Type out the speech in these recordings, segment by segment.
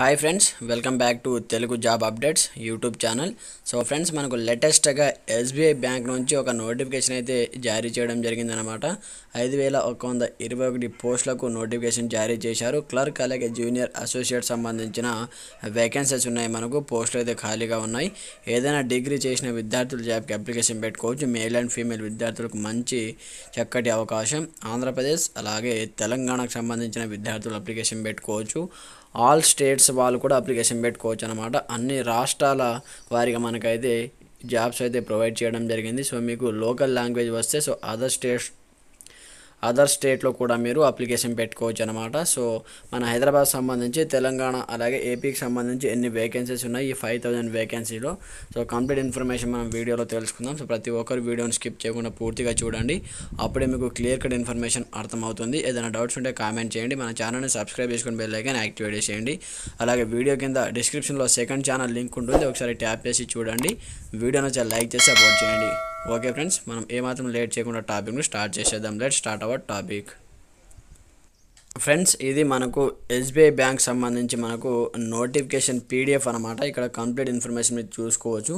hi friends welcome back to Telugu job updates YouTube channel so friends మనకు లేటెస్ట్గా SBI bank నుంచి ఒక notification అయితే జారీ చేయడం జరిగిందనమాట ఐదు వేల ఒక వంద ఇరవై ఒకటి పోస్టులకు నోటిఫికేషన్ జారీ చేశారు క్లర్క్ అలాగే జూనియర్ అసోసియేట్ సంబంధించిన వేకెన్సీస్ ఉన్నాయి మనకు పోస్టులు అయితే ఖాళీగా ఉన్నాయి ఏదైనా డిగ్రీ చేసిన విద్యార్థులు జాబ్కి అప్లికేషన్ పెట్టుకోవచ్చు మేల్ అండ్ ఫీమేల్ విద్యార్థులకు మంచి చక్కటి అవకాశం ఆంధ్రప్రదేశ్ అలాగే తెలంగాణకు సంబంధించిన విద్యార్థులు అప్లికేషన్ పెట్టుకోవచ్చు ఆల్ స్టేట్స్ వాళ్ళు కూడా అప్లికేషన్ పెట్టుకోవచ్చు అనమాట అన్ని రాష్ట్రాల వారిగా మనకైతే జాబ్స్ అయితే ప్రొవైడ్ చేయడం జరిగింది సో మీకు లోకల్ లాంగ్వేజ్ వస్తే సో అదర్ స్టేట్స్ అదర్ స్టేట్లో కూడా మీరు అప్లికేషన్ పెట్టుకోవచ్చు అనమాట సో మన హైదరాబాద్ సంబంధించి తెలంగాణ అలాగే ఏపీకి సంబంధించి ఎన్ని వేకెన్సీస్ ఉన్నాయి ఈ ఫైవ్ థౌజండ్ వేకెన్సీలో సో కంప్లీట్ ఇన్ఫర్మేషన్ మనం వీడియోలో తెలుసుకుందాం సో ప్రతి ఒక్కరు వీడియోని స్కిప్ చేయకుండా పూర్తిగా చూడండి అప్పుడే మీకు క్లియర్ కట్ ఇన్ఫర్మేషన్ అర్థమవుతుంది ఏదైనా డౌట్స్ ఉంటే కామెంట్ చేయండి మన ఛానల్ని సబ్స్క్రైబ్ చేసుకుని బెల్ యాక్టివేట్ చేయండి అలాగే వీడియో కింద డిస్క్రిప్షన్లో సెకండ్ ఛానల్ లింక్ ఉంటుంది ఒకసారి ట్యాప్ చేసి చూడండి వీడియోని వచ్చి లైక్ చేసి సపోర్ట్ చేయండి ఓకే ఫ్రెండ్స్ మనం ఏమాత్రం లేట్ చేయకుండా టాపిక్ను స్టార్ట్ చేసేద్దాం let start our topic friends ఇది మనకు ఎస్బీఐ బ్యాంక్ సంబంధించి మనకు నోటిఫికేషన్ పీడిఎఫ్ అనమాట ఇక్కడ కంప్లీట్ ఇన్ఫర్మేషన్ మీరు చూసుకోవచ్చు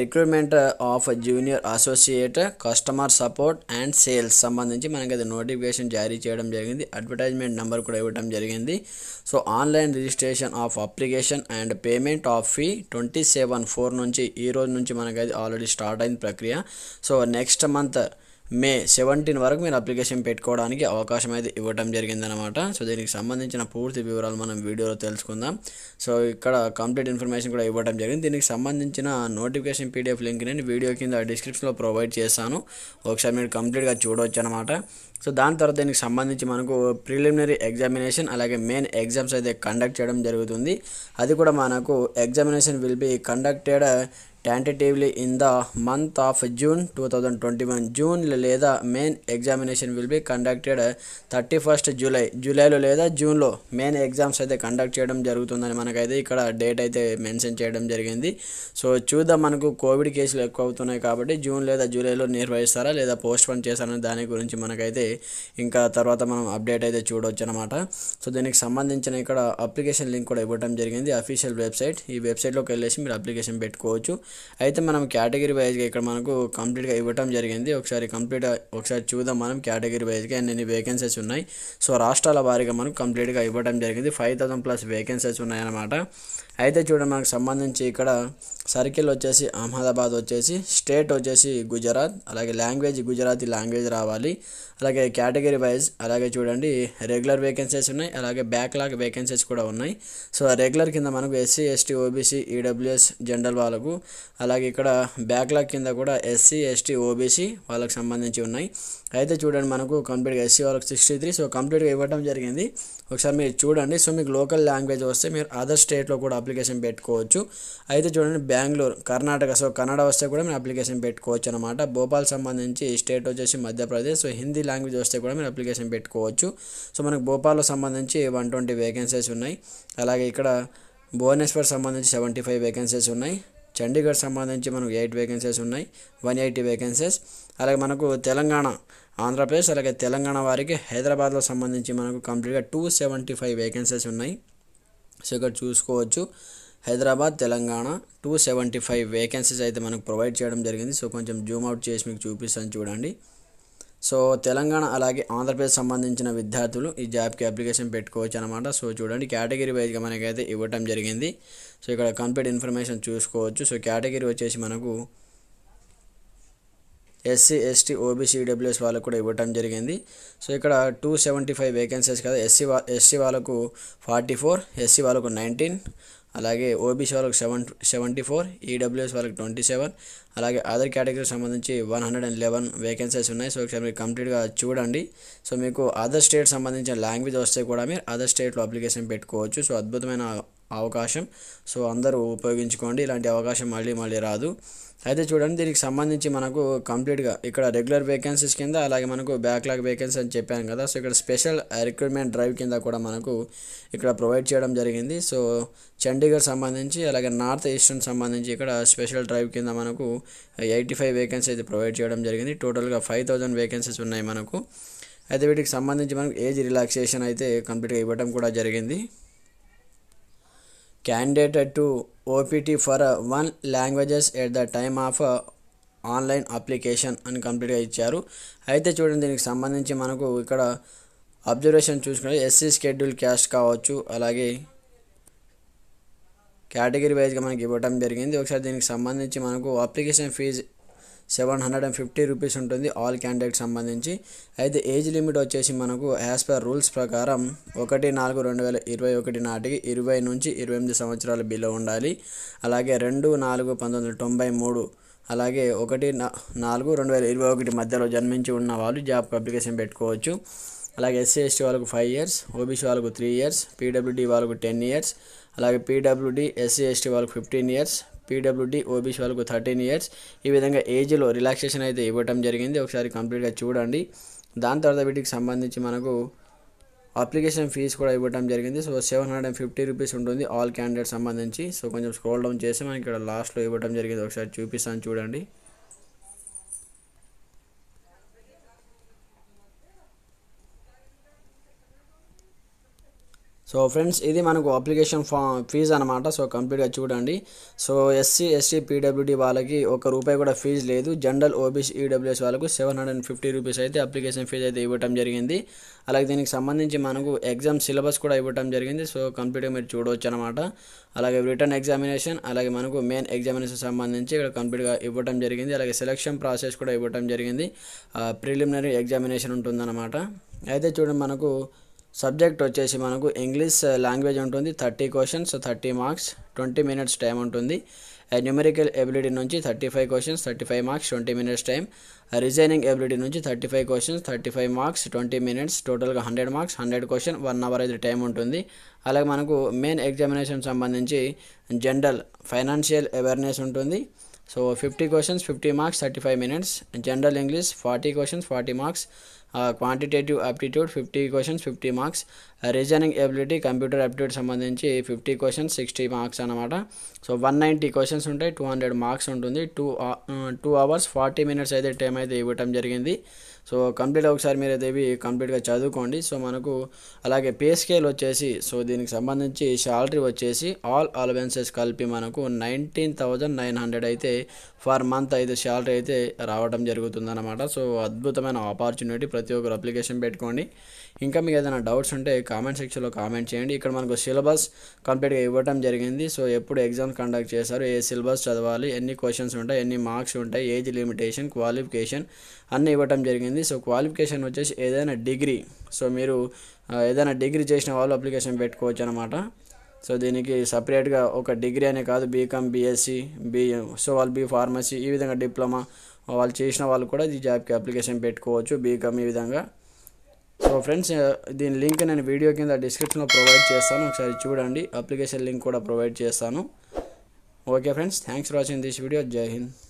recruitment of junior associate customer support and sales సంబంధించి మనకి అది నోటిఫికేషన్ జారీ చేయడం జరిగింది అడ్వర్టైజ్మెంట్ నెంబర్ కూడా ఇవ్వడం జరిగింది so online registration of application and payment of fee twenty seven four నుంచి ఈ రోజు నుంచి మనకి అది ఆల్రెడీ స్టార్ట్ అయింది ప్రక్రియ so next month May seventeen వరకు మీరు అప్లికేషన్ పెట్టుకోవడానికి అవకాశం అయితే ఇవ్వటం జరిగిందనమాట సో దీనికి సంబంధించిన పూర్తి వివరాలు మనం వీడియోలో తెలుసుకుందాం సో ఇక్కడ కంప్లీట్ ఇన్ఫర్మేషన్ కూడా ఇవ్వడం జరిగింది దీనికి సంబంధించిన నోటిఫికేషన్ పీడిఎఫ్ లింక్ నేను వీడియో కింద డిస్క్రిప్షన్లో ప్రొవైడ్ చేస్తాను ఒకసారి మీరు కంప్లీట్గా చూడవచ్చు అనమాట సో దాని తర్వాత దీనికి సంబంధించి మనకు ప్రిలిమినరీ ఎగ్జామినేషన్ అలాగే మెయిన్ ఎగ్జామ్స్ అయితే కండక్ట్ చేయడం జరుగుతుంది అది కూడా మనకు examination will be conducted in the month of June two of twenty one June లేదా main examination will be conducted thirty first July జూలైలో లేదా జూన్లో మెయిన్ ఎగ్జామ్స్ అయితే కండక్ట్ చేయడం జరుగుతుందని మనకైతే ఇక్కడ డేట్ అయితే మెన్షన్ చేయడం జరిగింది సో చూద్దాం మనకు కోవిడ్ కేసులు ఎక్కువ అవుతున్నాయి కాబట్టి జూన్ లేదా జూలైలో నిర్వహిస్తారా లేదా పోస్ట్ పోన్ చేస్తారనే దాని గురించి మనకైతే ఇంకా తర్వాత మనం అప్డేట్ అయితే చూడవచ్చు అనమాట సో దీనికి సంబంధించిన ఇక్కడ అప్లికేషన్ లింక్ కూడా ఇవ్వడం జరిగింది అఫీషియల్ వెబ్సైట్ ఈ వెబ్సైట్లోకి వెళ్ళేసి మీరు అప్లికేషన్ పెట్టుకోవచ్చు అయితే మనం కేటగిరీ వైజ్గా ఇక్కడ మనకు కంప్లీట్గా ఇవ్వటం జరిగింది ఒకసారి కంప్లీట్ ఒకసారి చూద్దాం మనం కేటగిరీ వైజ్గా ఎన్ని వేకెన్సీస్ ఉన్నాయి సో రాష్ట్రాల వారీగా మనకు కంప్లీట్గా ఇవ్వటం జరిగింది ఫైవ్ థౌసండ్ ప్లస్ వేకెన్సీస్ ఉన్నాయన్నమాట అయితే చూడండి మనకు సంబంధించి ఇక్కడ సర్కిల్ వచ్చేసి అహ్మదాబాద్ వచ్చేసి స్టేట్ వచ్చేసి గుజరాత్ అలాగే లాంగ్వేజ్ గుజరాతీ లాంగ్వేజ్ రావాలి అలాగే కేటగిరీ వైజ్ అలాగే చూడండి రెగ్యులర్ వేకెన్సీస్ ఉన్నాయి అలాగే బ్యాక్లాగ్ వేకెన్సీస్ కూడా ఉన్నాయి సో రెగ్యులర్ కింద మనకు SC ST OBC EWS general వాళ్ళకు అలాగే ఇక్కడ బ్యాక్లాగ్ కింద కూడా ఎస్సీ ఎస్టీ ఓబీసీ వాళ్ళకి సంబంధించి ఉన్నాయి అయితే చూడండి మనకు కంప్లీట్గా ఎస్సీ వాళ్ళకి సిక్స్టీ త్రీ సో కంప్లీట్గా ఇవ్వడం జరిగింది ఒకసారి మీరు చూడండి సో మీకు లోకల్ లాంగ్వేజ్ వస్తే మీరు అదర్ స్టేట్లో కూడా అప్లికేషన్ పెట్టుకోవచ్చు అయితే చూడండి బెంగళూరు కర్ణాటక సో కన్నడ వస్తే కూడా మీరు అప్లికేషన్ పెట్టుకోవచ్చు అనమాట భోపాల్ సంబంధించి స్టేట్ వచ్చేసి మధ్యప్రదేశ్ సో హిందీ లాంగ్వేజ్ వస్తే కూడా మీరు అప్లికేషన్ పెట్టుకోవచ్చు సో మనకు భోపాల్లో సంబంధించి వన్ ట్వంటీ వేకెన్సీస్ ఉన్నాయి అలాగే ఇక్కడ భువనేశ్వర్ సంబంధించి సెవెంటీ ఫైవ్ వేకెన్సీస్ ఉన్నాయి చండీగఢ్ సంబంధించి మనకు ఎయిట్ వేకెన్సీస్ ఉన్నాయి వన్ ఎయిటీ వేకెన్సీస్ అలాగే మనకు తెలంగాణ ఆంధ్రప్రదేశ్ అలాగే తెలంగాణ వారికి హైదరాబాద్లో సంబంధించి మనకు కంప్లీట్గా టూ సెవెంటీ ఫైవ్ వేకెన్సీస్ ఉన్నాయి సో ఇక్కడ చూసుకోవచ్చు Hyderabad Telangana two seventy five vacancies అయితే మనకు ప్రొవైడ్ చేయడం జరిగింది సో కొంచెం జూమ్ అవుట్ చేసి మీకు చూపిస్తాను చూడండి సో తెలంగాణ అలాగే ఆంధ్రప్రదేశ్ సంబంధించిన విద్యార్థులు ఈ జాబ్కి అప్లికేషన్ పెట్టుకోవచ్చు అనమాట సో చూడండి కేటగిరీ వైజ్గా మనకైతే ఇవ్వటం జరిగింది సో ఇక్కడ కంప్లీట్ ఇన్ఫర్మేషన్ చూసుకోవచ్చు సో కేటగిరీ వచ్చేసి మనకు ఎస్సీ ఎస్టీ డబ్ల్యూఎస్ వాళ్ళకు కూడా ఇవ్వటం జరిగింది సో ఇక్కడ టూ సెవెంటీ ఫైవ్ వేకెన్సీస్ కదా ఎస్సీ వా ఎస్సీ వాళ్ళకు ఫార్టీ ఫోర్ ఎస్సీ వాళ్ళకు నైన్టీన్ అలాగే ఓబీసీ e వాళ్ళకి సెవెన్ సెవెంటీ ఫోర్ ఈడబ్ల్యూఎస్ వాళ్ళకి ట్వంటీ సెవెన్ అలాగే అదర్ కేటగిరీకి సంబంధించి one hundred and eleven vacancies ఉన్నాయి సో ఒకసారి మీరు కంప్లీట్గా చూడండి సో మీకు అదర్ స్టేట్ సంబంధించిన లాంగ్వేజ్ వస్తే కూడా మీరు అదర్ స్టేట్లో అప్లికేషన్ పెట్టుకోవచ్చు సో అద్భుతమైన అవకాశం సో అందరూ ఉపయోగించుకోండి ఇలాంటి అవకాశం మళ్ళీ మళ్ళీ రాదు అయితే చూడండి దీనికి సంబంధించి మనకు కంప్లీట్గా ఇక్కడ రెగ్యులర్ వేకెన్సీస్ కింద అలాగే మనకు బ్యాక్లాగ్ వేకెన్సీ అని చెప్పాను కదా సో ఇక్కడ స్పెషల్ రిక్రూట్మెంట్ డ్రైవ్ కింద కూడా మనకు ఇక్కడ ప్రొవైడ్ చేయడం జరిగింది సో చండీగఢ్ సంబంధించి అలాగే నార్త్ ఈస్టర్న్ సంబంధించి ఇక్కడ స్పెషల్ డ్రైవ్ కింద మనకు ఎయిటీ ఫైవ్ వేకెన్సీ అయితే ప్రొవైడ్ చేయడం జరిగింది టోటల్గా ఫైవ్ థౌజండ్ వేకెన్సీస్ ఉన్నాయి మనకు అయితే వీటికి సంబంధించి మనకు ఏజ్ రిలాక్సేషన్ అయితే కంప్లీట్గా ఇవ్వడం కూడా జరిగింది candidate to OPT for one languages at the time of online application అని కంప్లీట్గా ఇచ్చారు అయితే చూడండి దీనికి సంబంధించి మనకు ఇక్కడ అబ్జర్వేషన్ చూసుకుంటే ఎస్సీ షెడ్యూల్ క్యాస్ట్ కావచ్చు అలాగే కేటగిరీ వైజ్గా మనకి ఇవ్వడం జరిగింది ఒకసారి దీనికి సంబంధించి మనకు application fee seven hundred and fifty rupees ఉంటుంది ఆల్ క్యాండిడేట్ సంబంధించి అయితే ఏజ్ లిమిట్ వచ్చేసి మనకు యాజ్ పర్ రూల్స్ ప్రకారం ఒకటి నాలుగు రెండు వేల ఇరవై ఒకటి నాటికి ఇరవై నుంచి ఇరవై ఎనిమిది సంవత్సరాల బిలో ఉండాలి అలాగే రెండు నాలుగు పంతొమ్మిది వందల తొంభై మూడు అలాగే ఒకటి నాలుగు రెండు వేల ఇరవై ఒకటి మధ్యలో జన్మించి ఉన్న వాళ్ళు జాబ్ అప్లికేషన్ పెట్టుకోవచ్చు అలాగే ఎస్సీ ఎస్టీ వాళ్ళకు ఫైవ్ ఇయర్స్ ఓబీసీ వాళ్ళకు త్రీ ఇయర్స్ పీడబ్ల్యూడీ వాళ్ళకు టెన్ ఇయర్స్ అలాగే పీడబ్ల్యూడీ ఎస్సీ ఎస్టీ వాళ్ళకు ఫిఫ్టీన్ ఇయర్స్ పీడబ్ల్యూడి ఓబీసీ వాళ్ళకు థర్టీన్ ఇయర్స్ ఈ విధంగా ఏజ్లో రిలాక్సేషన్ అయితే ఇవ్వటం జరిగింది ఒకసారి కంప్లీట్గా చూడండి దాని తర్వాత వీటికి సంబంధించి మనకు అప్లికేషన్ ఫీజు కూడా ఇవ్వటం జరిగింది so seven hundred and fifty rupees ఉంటుంది ఆల్ క్యాండిడేట్ సంబంధించి సో కొంచెం స్క్రోల్ డౌన్ చేసి మనకి ఇక్కడ లాస్ట్లో ఇవ్వటం జరిగింది ఒకసారి చూపిస్తాను చూడండి సో ఫ్రెండ్స్ ఇది మనకు అప్లికేషన్ ఫా ఫీజు అనమాట సో కంప్లీట్గా చూడండి సో ఎస్సీ ఎస్టీ పీడబ్ల్యూడి వాళ్ళకి ఒక రూపాయి కూడా ఫీజు లేదు జనరల్ ఓబీసీ ఈడబ్ల్యూఎస్ వాళ్ళకు seven hundred and fifty rupees అయితే అప్లికేషన్ ఫీజు అయితే ఇవ్వటం జరిగింది అలాగే దీనికి సంబంధించి మనకు ఎగ్జామ్ సిలబస్ కూడా ఇవ్వటం జరిగింది సో కంప్లీట్గా మీరు చూడవచ్చు అనమాట అలాగే రిటర్న్ ఎగ్జామినేషన్ అలాగే మనకు మెయిన్ ఎగ్జామినేషన్ సంబంధించి ఇక్కడ కంప్లీట్గా ఇవ్వటం జరిగింది అలాగే సెలక్షన్ ప్రాసెస్ కూడా ఇవ్వటం జరిగింది ప్రిలిమినరీ ఎగ్జామినేషన్ ఉంటుందన్నమాట అయితే చూడండి మనకు సబ్జెక్ట్ వచ్చేసి మనకు ఇంగ్లీష్ uh, లాంగ్వేజ్ ఉంటుంది thirty questions thirty marks twenty minutes time ఉంటుంది న్యూమెరికల్ ఎబిలిటీ నుంచి thirty five questions thirty five marks twenty minutes time reasoning ability నుంచి thirty five questions thirty five marks twenty minutes టోటల్గా hundred marks hundred question one hour అయితే time ఉంటుంది అలాగే మనకు main examination సంబంధించి general financial awareness ఉంటుంది so fifty questions fifty marks thirty five minutes general English forty questions forty marks quantitative aptitude fifty questions fifty marks reasoning ability computer aptitude సంబంధించి fifty questions sixty marks అనమాట so one ninety questions ఉంటాయి two hundred marks ఉంటుంది two two hours forty minutes అయితే time అయితే ఇవ్వటం జరిగింది so complete ఒకసారి మీరు అయితే ఇవి కంప్లీట్గా చదువుకోండి సో మనకు అలాగే పే స్కేల్ వచ్చేసి సో దీనికి సంబంధించి శాలరీ వచ్చేసి ఆల్ అలవెన్సెస్ కలిపి మనకు నైన్టీన్ థౌజండ్ నైన్ హండ్రెడ్ అయితే ఫర్ మంత్ అయితే శాలరీ అయితే రావడం అనమాట సో అద్భుతమైన ఆపర్చునిటీ ప్రతి ఒక్కరు అప్లికేషన్ పెట్టుకోండి ఇంకా మీకు ఏదైనా డౌట్స్ ఉంటే కామెంట్ సెక్షన్లో కామెంట్ చేయండి ఇక్కడ మనకు సిలబస్ కంప్లీట్గా ఇవ్వటం జరిగింది సో ఎప్పుడు ఎగ్జామ్ కండక్ట్ చేశారు ఏ సిలబస్ చదవాలి ఎన్ని క్వశ్చన్స్ ఉంటాయి ఎన్ని మార్క్స్ ఉంటాయి ఏజ్ లిమిటేషన్ క్వాలిఫికేషన్ అన్నీ ఇవ్వటం జరిగింది సో క్వాలిఫికేషన్ వచ్చేసి ఏదైనా డిగ్రీ సో మీరు ఏదైనా డిగ్రీ చేసిన వాళ్ళు అప్లికేషన్ పెట్టుకోవచ్చు అనమాట సో దీనికి సపరేట్గా ఒక డిగ్రీ అనే కాదు బీకామ్ బీఎస్సీ బీ సో వాళ్ళు బీ ఫార్మసీ ఈ విధంగా డిప్లొమా వాళ్ళు చేసిన వాళ్ళు కూడా ఈ జాబ్కి అప్లికేషన్ పెట్టుకోవచ్చు బీకామ్ ఈ విధంగా సో ఫ్రెండ్స్ దీని లింక్ నేను వీడియో కింద డిస్క్రిప్షన్లో ప్రొవైడ్ చేస్తాను ఒకసారి చూడండి అప్లికేషన్ లింక్ కూడా ప్రొవైడ్ చేస్తాను okay friends thanks for watching this video జై హింద్